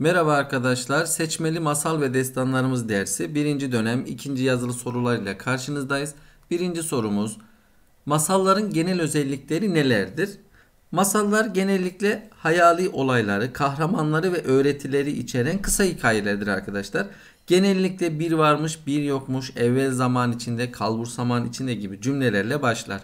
Merhaba arkadaşlar. Seçmeli Masal ve Destanlarımız dersi 1. dönem 2. yazılı sorularıyla karşınızdayız. 1. sorumuz Masalların genel özellikleri nelerdir? Masallar genellikle hayali olayları, kahramanları ve öğretileri içeren kısa hikayelerdir arkadaşlar. Genellikle bir varmış, bir yokmuş, evvel zaman içinde, kalbur zaman içinde gibi cümlelerle başlar.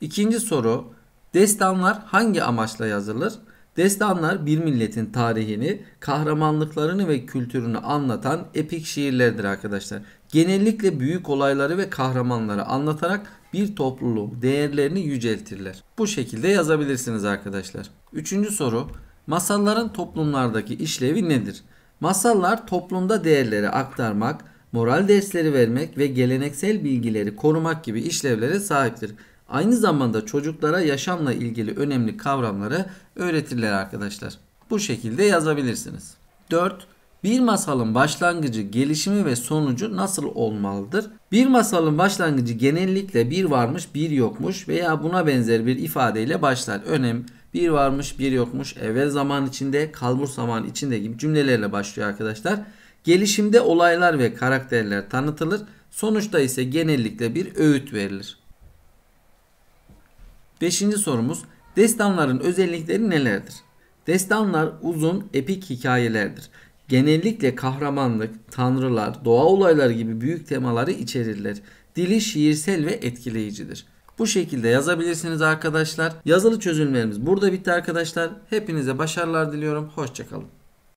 İkinci soru, destanlar hangi amaçla yazılır? Destanlar bir milletin tarihini, kahramanlıklarını ve kültürünü anlatan epik şiirlerdir arkadaşlar. Genellikle büyük olayları ve kahramanları anlatarak bir topluluğun değerlerini yüceltirler. Bu şekilde yazabilirsiniz arkadaşlar. Üçüncü soru. Masalların toplumlardaki işlevi nedir? Masallar toplumda değerleri aktarmak, moral dersleri vermek ve geleneksel bilgileri korumak gibi işlevlere sahiptir. Aynı zamanda çocuklara yaşamla ilgili önemli kavramları öğretirler arkadaşlar. Bu şekilde yazabilirsiniz. 4. Bir masalın başlangıcı, gelişimi ve sonucu nasıl olmalıdır? Bir masalın başlangıcı genellikle bir varmış, bir yokmuş veya buna benzer bir ifadeyle başlar. Önem bir varmış, bir yokmuş, evvel zaman içinde, kalbur zaman içinde gibi cümlelerle başlıyor arkadaşlar. Gelişimde olaylar ve karakterler tanıtılır. Sonuçta ise genellikle bir öğüt verilir. Beşinci sorumuz destanların özellikleri nelerdir? Destanlar uzun epik hikayelerdir. Genellikle kahramanlık, tanrılar, doğa olayları gibi büyük temaları içerirler. Dili şiirsel ve etkileyicidir. Bu şekilde yazabilirsiniz arkadaşlar. Yazılı çözümlerimiz burada bitti arkadaşlar. Hepinize başarılar diliyorum. Hoşçakalın.